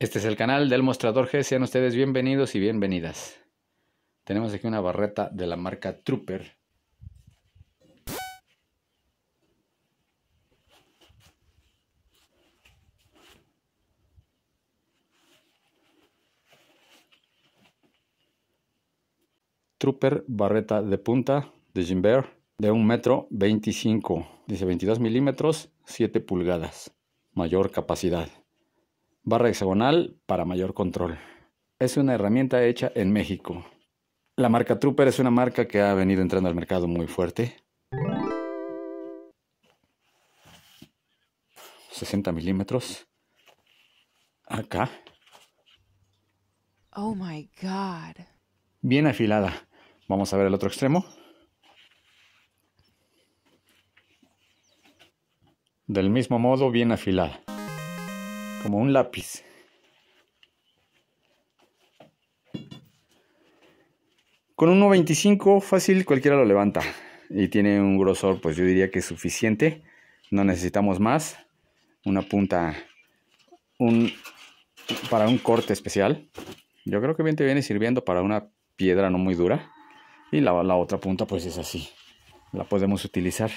Este es el canal del Mostrador G. Sean ustedes bienvenidos y bienvenidas. Tenemos aquí una barreta de la marca Trooper. Trooper, barreta de punta de Jim de un metro 25, dice 22 milímetros, 7 pulgadas, mayor capacidad barra hexagonal para mayor control. Es una herramienta hecha en México. La marca Trooper es una marca que ha venido entrando al mercado muy fuerte. 60 milímetros. Acá. Oh my God. Bien afilada. Vamos a ver el otro extremo. Del mismo modo, bien afilada como un lápiz. Con un 1.25 fácil cualquiera lo levanta y tiene un grosor pues yo diría que es suficiente, no necesitamos más, una punta para un corte especial, yo creo que bien te viene sirviendo para una piedra no muy dura y la, la otra punta pues es así, la podemos utilizar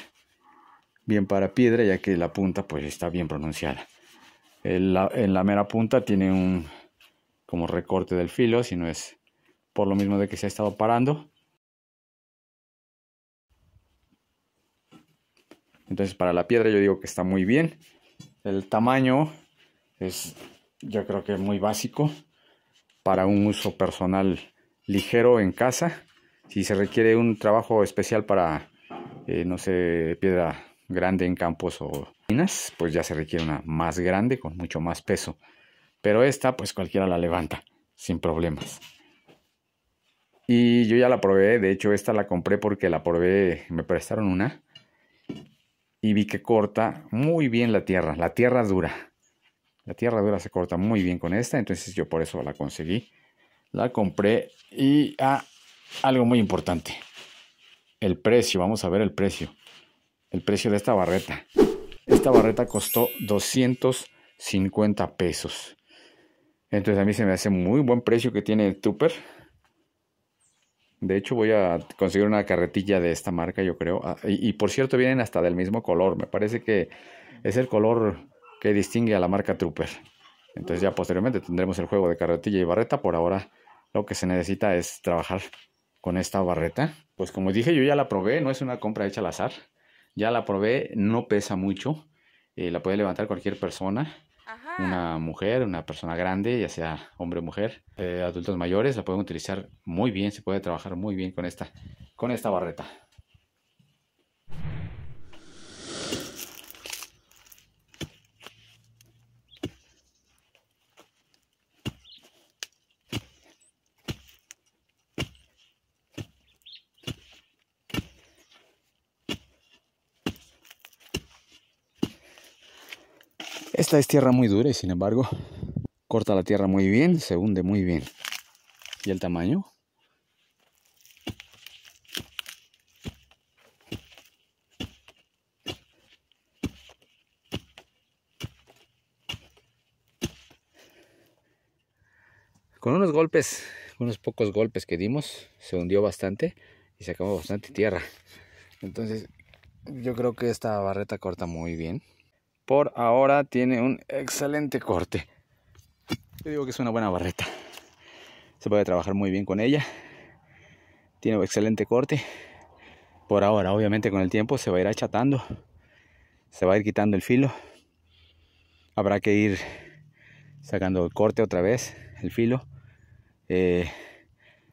bien para piedra ya que la punta pues está bien pronunciada en la, mera punta tiene un como recorte del filo, si no es por lo mismo de que se ha estado parando. Entonces para la piedra yo digo que está muy bien. El tamaño es yo creo que muy básico para un uso personal ligero en casa. Si se requiere un trabajo especial para, eh, no sé, piedra grande en campos o pues ya se requiere una más grande con mucho más peso. Pero esta, pues cualquiera la levanta sin problemas. Y yo ya la probé, de hecho esta la compré porque la probé, me prestaron una y vi que corta muy bien la tierra, la tierra dura. La tierra dura se corta muy bien con esta, entonces yo por eso la conseguí. La compré y a ah, algo muy importante. El precio, vamos a ver el precio. El precio de esta barreta. Esta barreta costó 250 pesos. Entonces a mí se me hace muy buen precio que tiene el Tupper. De hecho voy a conseguir una carretilla de esta marca, yo creo. Ah, y, y, por cierto vienen hasta del mismo color. Me parece que es el color que distingue a la marca Trooper. Entonces ya posteriormente tendremos el juego de carretilla y barreta. Por ahora lo que se necesita es trabajar con esta barreta. Pues como dije, yo ya la probé, no es una compra hecha al azar. Ya la probé, no pesa mucho. Eh, la puede levantar cualquier persona. Una mujer, una persona grande, ya sea hombre o mujer. Eh, adultos mayores la pueden utilizar muy bien, se puede trabajar muy bien con esta, con esta barreta. Esta es tierra muy dura y sin embargo corta la tierra muy bien, se hunde muy bien. ¿Y el tamaño? Con unos golpes, unos pocos golpes que dimos, se hundió bastante y se acabó bastante tierra. Entonces, yo creo que esta barreta corta muy bien por ahora tiene un excelente corte. Yo digo que es una buena barreta. Se puede trabajar muy bien con ella. Tiene un excelente corte. Por ahora, obviamente con el tiempo se va a ir achatando. Se va a ir quitando el filo. Habrá que ir sacando el corte otra vez, el filo. Eh,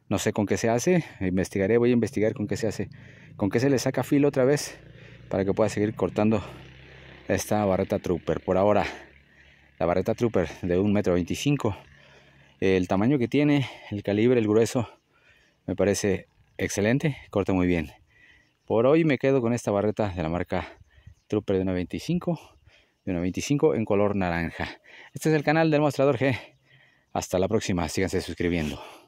no sé con qué se hace, investigaré, voy a investigar con qué se hace, con qué se le saca filo otra vez para que pueda seguir cortando esta barreta trooper por ahora la barreta trooper de 1,25 m el tamaño que tiene el calibre el grueso me parece excelente corta muy bien por hoy me quedo con esta barreta de la marca trooper de 1,25 de 1,25 en color naranja este es el canal del mostrador G hasta la próxima síganse suscribiendo